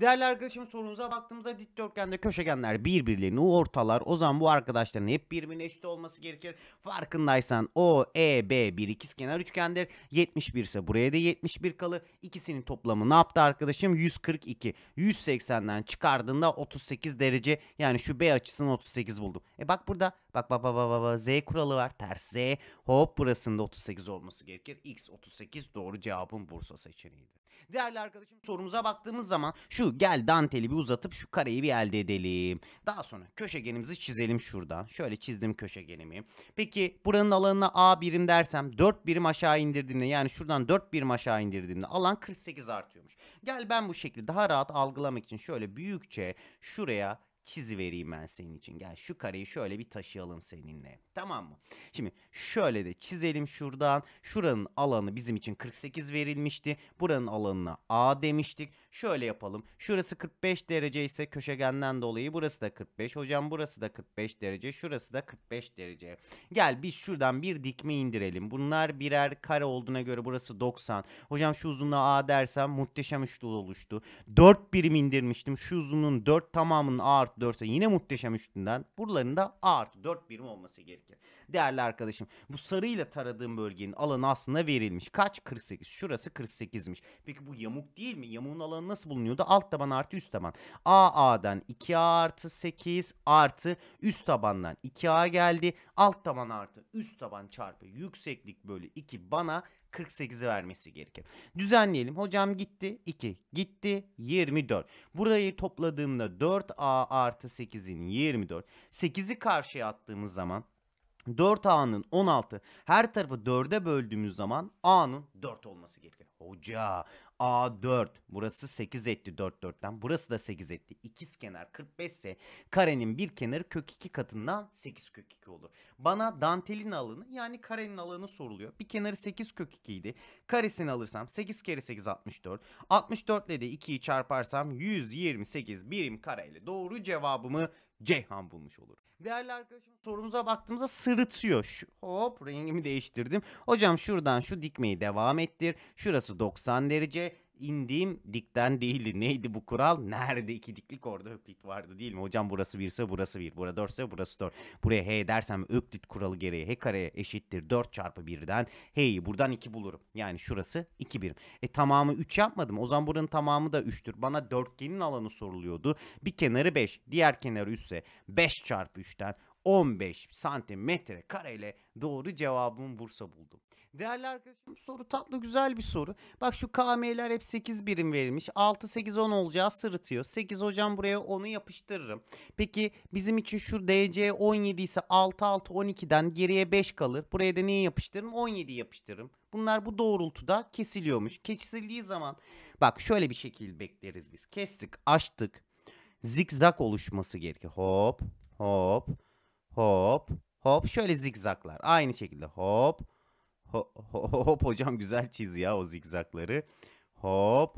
Değerli arkadaşım sorunuza baktığımızda dikdörtgende köşegenler birbirlerini ortalar. O zaman bu arkadaşların hep birbirine eşit olması gerekir. Farkındaysan O, E, B bir ikizkenar üçgendir. 71 ise buraya da 71 kalır. İkisinin toplamı ne yaptı arkadaşım? 142. 180'den çıkardığında 38 derece yani şu B açısını 38 buldum. E bak burada bak bak bak bak, bak Z kuralı var. Ters Z. Hop burasında 38 olması gerekir. X 38 doğru cevabın Bursa seçeneğidir. Değerli arkadaşım sorumuza baktığımız zaman şu gel danteli bir uzatıp şu kareyi bir elde edelim. Daha sonra köşegenimizi çizelim şurada. Şöyle çizdim köşegenimi. Peki buranın alanına A birim dersem 4 birim aşağı indirdiğimde yani şuradan 4 birim aşağı indirdiğimde alan 48 artıyormuş. Gel ben bu şekli daha rahat algılamak için şöyle büyükçe şuraya çizi vereyim ben senin için. Gel şu kareyi şöyle bir taşıyalım seninle. Tamam mı? Şimdi şöyle de çizelim şuradan. Şuranın alanı bizim için 48 verilmişti. Buranın alanına A demiştik. Şöyle yapalım. Şurası 45 derece ise köşegenden dolayı burası da 45. Hocam burası da 45 derece. Şurası da 45 derece. Gel biz şuradan bir dikme indirelim. Bunlar birer kare olduğuna göre burası 90. Hocam şu uzunluğa A dersem muhteşem üçlü oluştu. 4 birim indirmiştim. Şu uzunluğun 4 tamamının A artı 4 yine muhteşem üstünden buralarında A artı 4 birim olması gerekir. Değerli arkadaşım bu sarıyla taradığım bölgenin alanı aslında verilmiş. Kaç? 48. Şurası 48'miş. Peki bu yamuk değil mi? Yamuğun alanı nasıl bulunuyordu? Alt taban artı üst taban. A A'dan 2 A artı 8 artı üst tabandan 2 A geldi. Alt taban artı üst taban çarpı yükseklik bölü 2 bana 48'i vermesi gerekir. Düzenleyelim. Hocam gitti 2 gitti 24. Burayı topladığımda 4A artı 8'in 24. 8'i karşıya attığımız zaman 4A'nın 16 her tarafı 4'e böldüğümüz zaman A'nın 4 olması gerekiyor. Hoca A4 burası 8 etti 4 4'ten burası da 8 etti. İkiz kenar 45 ise karenin bir kenarı kök 2 katından 8 kök 2 olur. Bana dantelin alanı yani karenin alanı soruluyor. Bir kenarı 8 kök 2 idi. Karesini alırsam 8 kere 8 64. 64 ile de 2'yi çarparsam 128 birim kareyle doğru cevabımı Ceyhan bulmuş olur. Değerli arkadaşım sorumuza baktığımızda sırıtıyor. Şu, hop rengimi değiştirdim. Hocam şuradan şu dikmeyi devam ettir. Şurası 90 derece indiğim dikten değildi. Neydi bu kural? Nerede iki diklik orada öklit vardı değil mi? Hocam burası birse burası bir. Burada dörtse burası dört. Buraya h dersem öklit kuralı gereği h kareye eşittir 4 çarpı birden. H'yi buradan 2 bulurum. Yani şurası 2 birim. E tamamı 3 yapmadım. O zaman buranın tamamı da 3'tür. Bana dörtgenin alanı soruluyordu. Bir kenarı 5. Diğer kenarı 3 ise 5 çarpı 3'ten 15 santimetre kareyle doğru cevabımı Bursa buldum. Değerli arkadaşım soru tatlı güzel bir soru. Bak şu KM'ler hep 8 birim verilmiş. 6, 8, 10 olacağı sırıtıyor. 8 hocam buraya onu yapıştırırım. Peki bizim için şu DC 17 ise 6, 6, 12'den geriye 5 kalır. Buraya da neyi yapıştırırım? 17 yapıştırırım. Bunlar bu doğrultuda kesiliyormuş. Kesildiği zaman bak şöyle bir şekil bekleriz biz. Kestik, açtık. Zikzak oluşması gerekir. Hop, hop, hop, hop. Şöyle zikzaklar. Aynı şekilde hop, hop Hop, hop hocam güzel çiz ya o zigzakları. Hop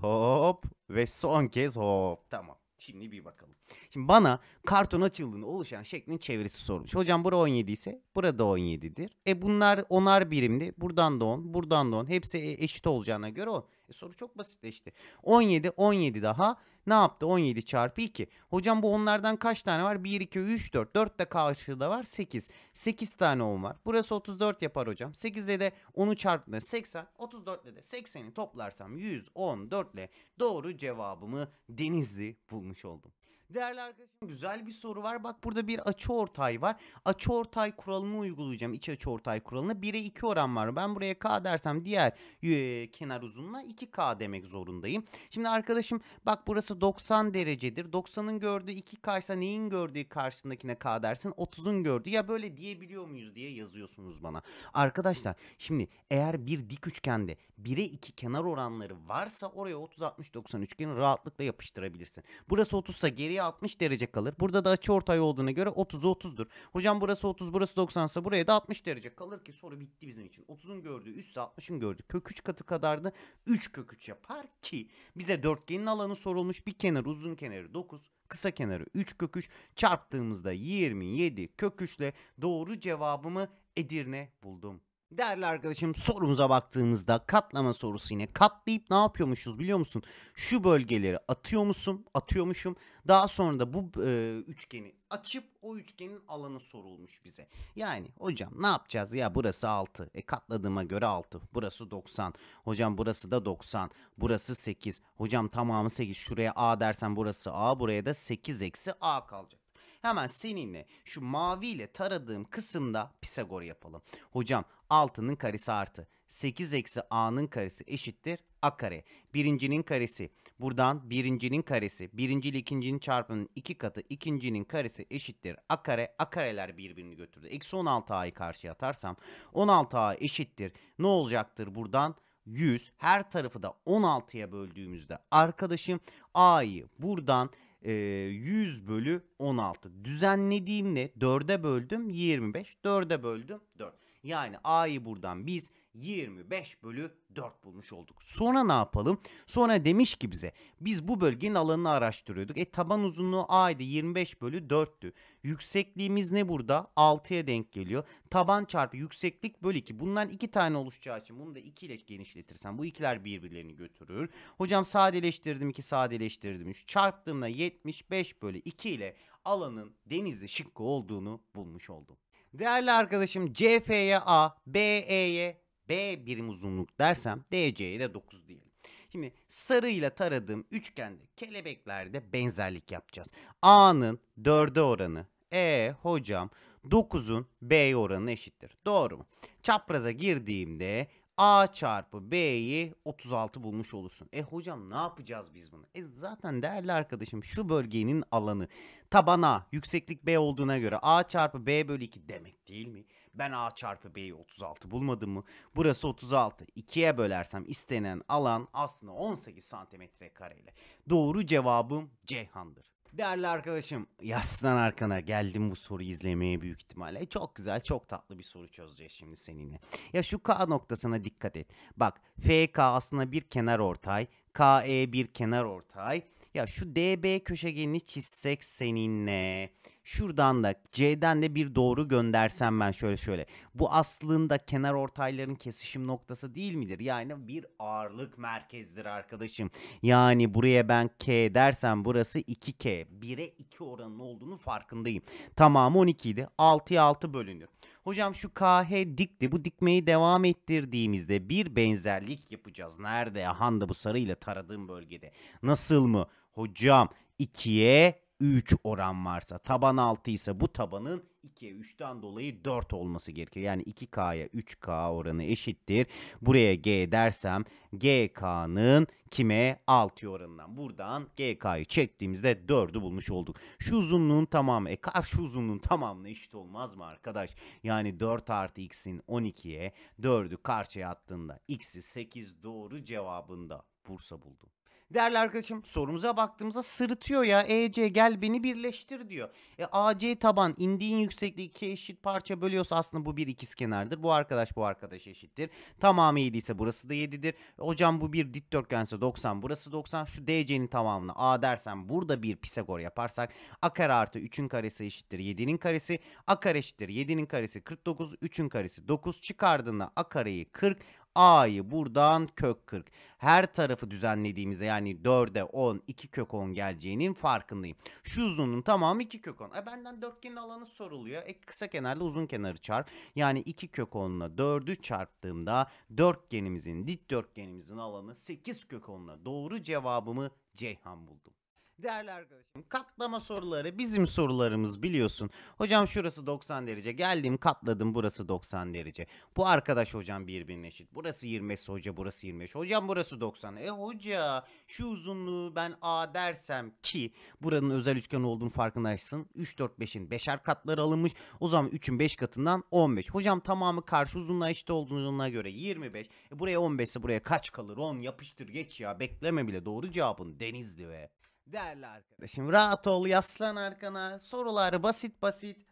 hop ve son kez hop. Tamam şimdi bir bakalım. Şimdi bana karton açıldığında oluşan şeklin çevresi sormuş. Hocam bura 17 ise burada 17'dir. E bunlar onar birimdi. Buradan da 10, buradan da 10. Hepsi e, eşit olacağına göre 10. E soru çok basitleşti. 17, 17 daha ne yaptı? 17 çarpı 2. Hocam bu onlardan kaç tane var? 1, 2, 3, 4. 4 de da var 8. 8 tane 10 var. Burası 34 yapar hocam. 8 ile de 10'u çarptığında 80. 34 ile de 80'i toplarsam 114 ile doğru cevabımı Denizli bulmuş oldum. Değerli arkadaşım güzel bir soru var. Bak burada bir açı ortay var. Açı ortay kuralını uygulayacağım. İç açı ortay kuralını. 1'e 2 oran var. Ben buraya k dersem diğer e, kenar uzunluğuna 2k demek zorundayım. Şimdi arkadaşım bak burası 90 derecedir. 90'ın gördüğü 2k ise neyin gördüğü karşısındakine k dersin. 30'un gördüğü ya böyle diyebiliyor muyuz diye yazıyorsunuz bana. Arkadaşlar şimdi eğer bir dik üçgende 1'e 2 kenar oranları varsa oraya 30 60 90 üçgeni rahatlıkla yapıştırabilirsin. Burası 30 ise geriye sayı 60 derece kalır. Burada da açı ortay olduğuna göre 30'u 30'dur. Hocam burası 30 burası 90 ise buraya da 60 derece kalır ki soru bitti bizim için. 30'un gördüğü üstse 60'ın gördüğü kök 3 katı kadar da 3 kök 3 yapar ki bize dörtgenin alanı sorulmuş. Bir kenar uzun kenarı 9 kısa kenarı 3 kök 3 çarptığımızda 27 kök 3 ile doğru cevabımı Edirne buldum. Değerli arkadaşım sorumuza baktığımızda katlama sorusu yine katlayıp ne yapıyormuşuz biliyor musun? Şu bölgeleri atıyor atıyormuşum, atıyormuşum. Daha sonra da bu e, üçgeni açıp o üçgenin alanı sorulmuş bize. Yani hocam ne yapacağız ya burası 6. E katladığıma göre 6. Burası 90. Hocam burası da 90. Burası 8. Hocam tamamı 8. Şuraya A dersen burası A. Buraya da 8 eksi A kalacak hemen seninle şu maviyle taradığım kısımda Pisagor yapalım. Hocam 6'nın karesi artı 8 eksi a'nın karesi eşittir a kare. Birincinin karesi buradan birincinin karesi birinci ile ikincinin çarpımının iki katı ikincinin karesi eşittir a kare. A kareler birbirini götürdü. Eksi 16 a'yı karşıya atarsam 16 a eşittir ne olacaktır buradan? 100 her tarafı da 16'ya böldüğümüzde arkadaşım a'yı buradan e, 100 bölü 16 düzenlediğimde 4'e böldüm 25 4'e böldüm 4. Yani A'yı buradan biz 25 bölü 4 bulmuş olduk. Sonra ne yapalım? Sonra demiş ki bize biz bu bölgenin alanını araştırıyorduk. E taban uzunluğu A'ydı 25 bölü 4'tü. Yüksekliğimiz ne burada? 6'ya denk geliyor. Taban çarpı yükseklik bölü 2. Bundan 2 tane oluşacağı için bunu da 2 ile genişletirsem bu ikiler birbirlerini götürür. Hocam sadeleştirdim 2 sadeleştirdim 3. Çarptığımda 75 bölü 2 ile alanın denizde şıkkı olduğunu bulmuş oldum. Değerli arkadaşım CF'ye A, BE'ye B birim uzunluk dersem DC'ye de 9 diyelim. Şimdi sarıyla taradığım üçgende kelebeklerde benzerlik yapacağız. A'nın 4'e oranı E hocam 9'un B oranı eşittir. Doğru mu? Çapraza girdiğimde A çarpı B'yi 36 bulmuş olursun. E hocam ne yapacağız biz bunu? E zaten değerli arkadaşım şu bölgenin alanı taban A yükseklik B olduğuna göre A çarpı B bölü 2 demek değil mi? Ben A çarpı B'yi 36 bulmadım mı? Burası 36. 2'ye bölersem istenen alan aslında 18 santimetre kareyle. Doğru cevabım Ceyhan'dır. Değerli arkadaşım yaslan arkana geldim bu soruyu izlemeye büyük ihtimalle. Çok güzel çok tatlı bir soru çözeceğiz şimdi seninle. Ya şu K noktasına dikkat et. Bak FK aslında bir kenar ortay. KE bir kenar ortay. Ya şu DB köşegenini çizsek seninle. Şuradan da C'den de bir doğru göndersem ben şöyle şöyle. Bu aslında kenar ortayların kesişim noktası değil midir? Yani bir ağırlık merkezdir arkadaşım. Yani buraya ben K dersem burası 2K. 1'e 2 oranın olduğunu farkındayım. Tamam 12 idi. 6'ya 6 bölünür. Hocam şu KH dikti. Bu dikmeyi devam ettirdiğimizde bir benzerlik yapacağız. Nerede? Handa bu sarıyla taradığım bölgede. Nasıl mı? Hocam 2'ye 3 oran varsa taban 6 ise bu tabanın 2'ye 3'ten dolayı 4 olması gerekir. Yani 2K'ya 3K oranı eşittir. Buraya G dersem GK'nın kime 6 oranından. Buradan GK'yı çektiğimizde 4'ü bulmuş olduk. Şu uzunluğun tamamı e karşı uzunluğun tamamına eşit olmaz mı arkadaş? Yani 4 artı x'in 12'ye 4'ü karşıya attığında x'i 8 doğru cevabında Bursa buldum. Değerli arkadaşım sorumuza baktığımızda sırıtıyor ya. EC gel beni birleştir diyor. E, AC taban indiğin yüksekliği iki eşit parça bölüyorsa aslında bu bir ikizkenardır. Bu arkadaş bu arkadaş eşittir. Tamamı 7 ise burası da 7'dir. hocam bu bir dikdörtgense 90 burası 90. Şu DC'nin tamamını A dersen burada bir Pisagor yaparsak A kare artı 3'ün karesi eşittir 7'nin karesi. A kare eşittir 7'nin karesi 49 3'ün karesi 9 çıkardığında A kareyi 40 A'yı buradan kök 40. Her tarafı düzenlediğimizde yani 4'e 10, 2 kök 10 geleceğinin farkındayım. Şu uzunun tamamı 2 kök 10. E benden dörtgenin alanı soruluyor. E kısa kenarla uzun kenarı çarp. Yani 2 kök 10'la 4'ü çarptığımda dörtgenimizin, dörtgenimizin alanı 8 kök 10'la. Doğru cevabımı Ceyhan buldum. Değerli arkadaşım katlama soruları bizim sorularımız biliyorsun. Hocam şurası 90 derece geldim katladım burası 90 derece. Bu arkadaş hocam birbirine eşit. Burası 25 hoca burası 25. Hocam burası 90. E hoca şu uzunluğu ben A dersem ki buranın özel üçgen olduğunu farkındaysın. 3 4 5'in 5'er katları alınmış. O zaman 3'ün 5 katından 15. Hocam tamamı karşı uzunluğa eşit olduğuna göre 25. E buraya 15 ise buraya kaç kalır? 10 yapıştır geç ya bekleme bile doğru cevabın Denizli ve değerli arkadaşım. Rahat ol, yaslan arkana. Sorular basit basit.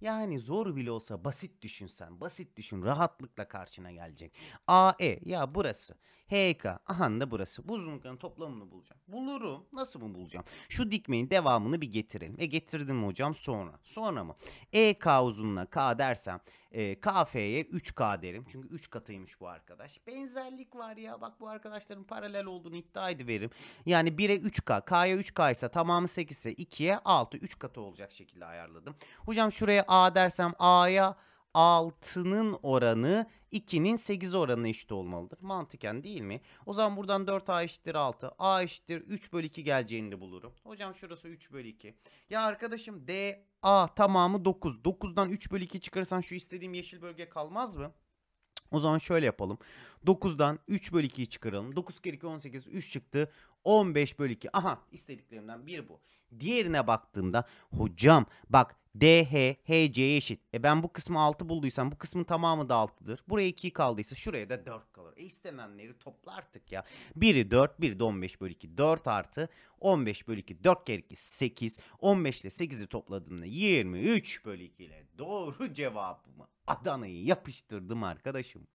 Yani zor bile olsa basit düşünsen, basit düşün rahatlıkla karşına gelecek. AE ya burası. HK aha da burası. Bu uzunlukların toplamını bulacağım. Bulurum. Nasıl bunu bulacağım? Şu dikmenin devamını bir getirelim. E getirdim mi hocam sonra? Sonra mı? EK uzunluğuna K dersem e, KF'ye 3K derim. Çünkü 3 katıymış bu arkadaş. Benzerlik var ya. Bak bu arkadaşların paralel olduğunu iddia ediverim. Yani 1'e 3K. K'ya 3K ise tamamı 8 ise 2'ye 6. 3 katı olacak şekilde ayarladım. Hocam şuraya A dersem A'ya 6'nın oranı 2'nin 8 oranına eşit olmalıdır. Mantıken değil mi? O zaman buradan 4a eşittir 6. a eşittir 3 bölü 2 geleceğini de bulurum. Hocam şurası 3 bölü 2. Ya arkadaşım d a tamamı 9. 9'dan 3 bölü 2 çıkarırsan şu istediğim yeşil bölge kalmaz mı? O zaman şöyle yapalım. 9'dan 3 bölü 2'yi çıkaralım. 9 kere 2 18 3 çıktı. 15 bölü 2. Aha istediklerimden biri bu. Diğerine baktığımda hocam bak D H H C eşit. E ben bu kısmı 6 bulduysam bu kısmın tamamı da 6'dır. Buraya 2 kaldıysa şuraya da 4 kalır. E istenenleri topla artık ya. Biri 4, biri de 15 bölü 2. 4 artı 15 bölü 2. 4 kere 2 8. 15 ile 8'i topladığında 23 bölü 2 ile doğru cevabımı Adana'yı yapıştırdım arkadaşım.